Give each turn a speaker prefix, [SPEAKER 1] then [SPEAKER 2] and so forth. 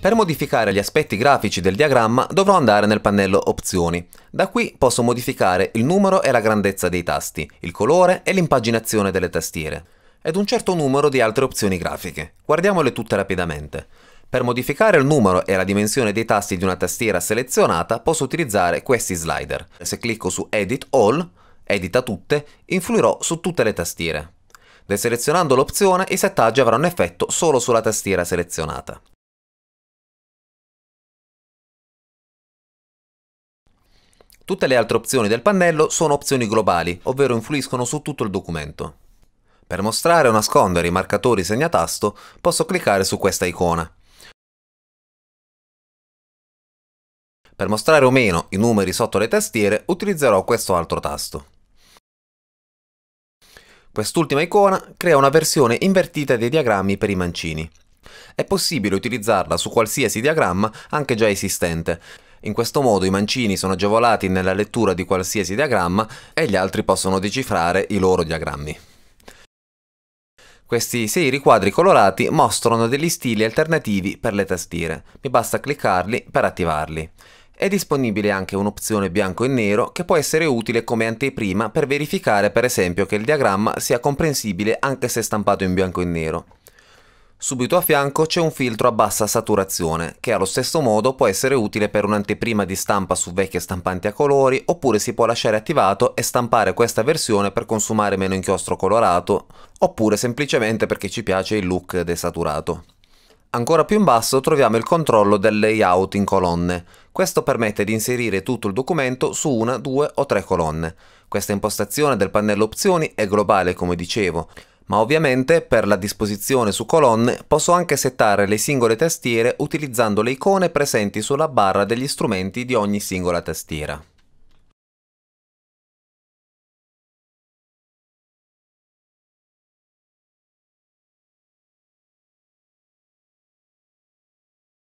[SPEAKER 1] Per modificare gli aspetti grafici del diagramma dovrò andare nel pannello Opzioni. Da qui posso modificare il numero e la grandezza dei tasti, il colore e l'impaginazione delle tastiere, ed un certo numero di altre opzioni grafiche. Guardiamole tutte rapidamente. Per modificare il numero e la dimensione dei tasti di una tastiera selezionata posso utilizzare questi slider. Se clicco su Edit All, Edita tutte, influirò su tutte le tastiere. Deselezionando l'opzione i settaggi avranno effetto solo sulla tastiera selezionata. Tutte le altre opzioni del pannello sono opzioni globali, ovvero influiscono su tutto il documento. Per mostrare o nascondere i marcatori segnatasto posso cliccare su questa icona. Per mostrare o meno i numeri sotto le tastiere utilizzerò questo altro tasto. Quest'ultima icona crea una versione invertita dei diagrammi per i mancini. È possibile utilizzarla su qualsiasi diagramma anche già esistente in questo modo i mancini sono agevolati nella lettura di qualsiasi diagramma e gli altri possono decifrare i loro diagrammi. Questi sei riquadri colorati mostrano degli stili alternativi per le tastiere. Mi basta cliccarli per attivarli. È disponibile anche un'opzione bianco e nero che può essere utile come anteprima per verificare per esempio che il diagramma sia comprensibile anche se stampato in bianco e nero. Subito a fianco c'è un filtro a bassa saturazione, che allo stesso modo può essere utile per un'anteprima di stampa su vecchie stampanti a colori, oppure si può lasciare attivato e stampare questa versione per consumare meno inchiostro colorato, oppure semplicemente perché ci piace il look desaturato. Ancora più in basso troviamo il controllo del layout in colonne. Questo permette di inserire tutto il documento su una, due o tre colonne. Questa impostazione del pannello opzioni è globale come dicevo, ma ovviamente per la disposizione su colonne posso anche settare le singole tastiere utilizzando le icone presenti sulla barra degli strumenti di ogni singola tastiera.